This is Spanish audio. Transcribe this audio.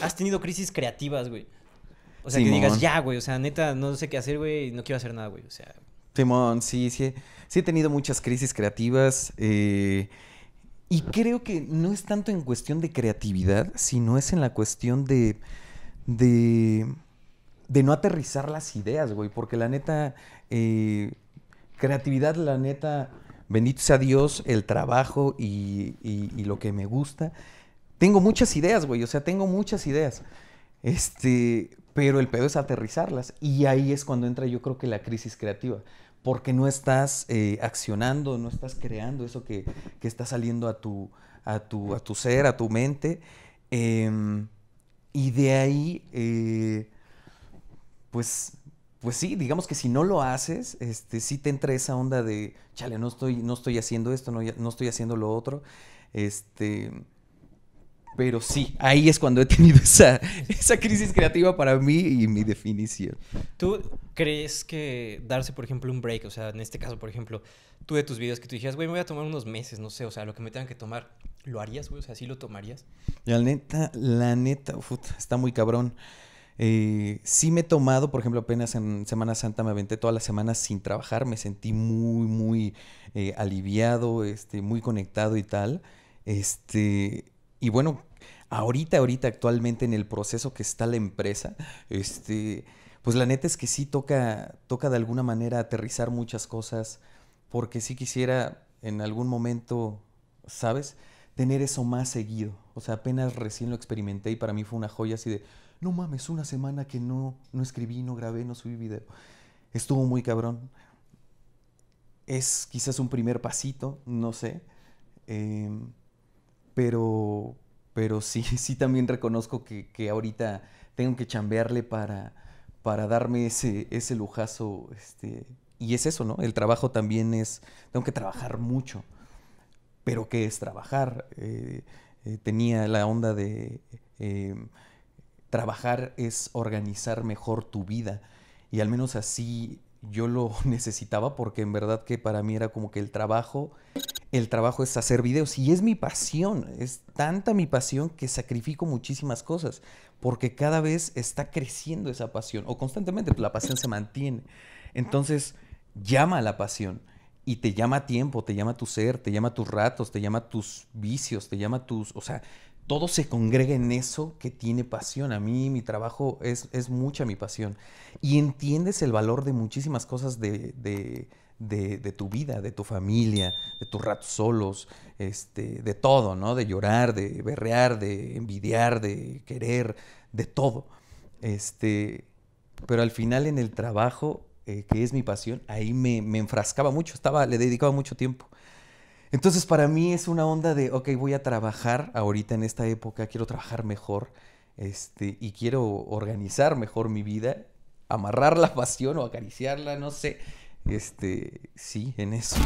has tenido crisis creativas, güey. O sea, que digas, ya, güey, o sea, neta, no sé qué hacer, güey, no quiero hacer nada, güey, o sea. Simón, sí, sí, sí he tenido muchas crisis creativas. Eh, y creo que no es tanto en cuestión de creatividad, sino es en la cuestión de, de, no aterrizar las ideas, güey, porque la neta, eh, creatividad, la neta, bendito sea Dios, el trabajo y lo que me gusta tengo muchas ideas, güey, o sea, tengo muchas ideas. Este, pero el pedo es aterrizarlas y ahí es cuando entra yo creo que la crisis creativa, porque no estás eh, accionando, no estás creando eso que, está saliendo a tu, a, a tu ser, a tu mente. Em, y de ahí, eh, pues, pues sí, digamos que si no lo haces, este, sí te entra esa onda de, chale, no estoy, no estoy haciendo esto, no, no estoy haciendo lo otro. Este, pero sí, ahí es cuando he tenido esa, crisis creativa para mí y mi definición. ¿Tú crees que darse, por ejemplo, un break, o sea, en este caso, por ejemplo, tú de tus videos que tú dijeras, güey, me voy a tomar unos meses, no sé, o sea, lo que me tengan que tomar, ¿lo harías, güey? O sea, ¿sí lo tomarías? La neta, la neta, está muy cabrón. Eh, sí me he tomado, por ejemplo, apenas en Semana Santa me aventé todas las semanas sin trabajar, me sentí muy, muy eh, aliviado, este, muy conectado y tal. Este y bueno, ahorita, ahorita, actualmente en el proceso que está la empresa, este, pues la neta es que sí toca, toca de alguna manera aterrizar muchas cosas, porque sí quisiera en algún momento, ¿sabes? Tener eso más seguido. O sea, apenas recién lo experimenté y para mí fue una joya así de, no mames, una semana que no, no escribí, no grabé, no subí video. Estuvo muy cabrón. Es quizás un primer pasito, no sé. Eh, pero, sí, sí también reconozco que, ahorita tengo que chambearle para, para darme ese, ese lujazo. Este, y es eso, ¿no? El trabajo también es, tengo que trabajar mucho. Pero ¿qué es trabajar? Eh, eh, tenía la onda de eh, trabajar es organizar mejor tu vida. Y al menos así yo lo necesitaba porque en verdad que para mí era como que el trabajo el trabajo es hacer videos y es mi pasión, es tanta mi pasión que sacrifico muchísimas cosas porque cada vez está creciendo esa pasión o constantemente la pasión se mantiene. Entonces, llama a la pasión y te llama a tiempo, te llama a tu ser, te llama a tus ratos, te llama a tus vicios, te llama a tus, o sea, todo se congrega en eso que tiene pasión. A mí mi trabajo es, es mucha mi pasión. Y entiendes el valor de muchísimas cosas de, de, tu vida, de tu familia, de tus ratos solos, este, de todo, ¿no? De llorar, de berrear, de envidiar, de querer, de todo. Este, pero al final en el trabajo, eh, que es mi pasión, ahí me, enfrascaba mucho, estaba, le dedicaba mucho tiempo. Entonces para mí es una onda de, ok, voy a trabajar ahorita en esta época, quiero trabajar mejor este, y quiero organizar mejor mi vida, amarrar la pasión o acariciarla, no sé, este, sí, en eso.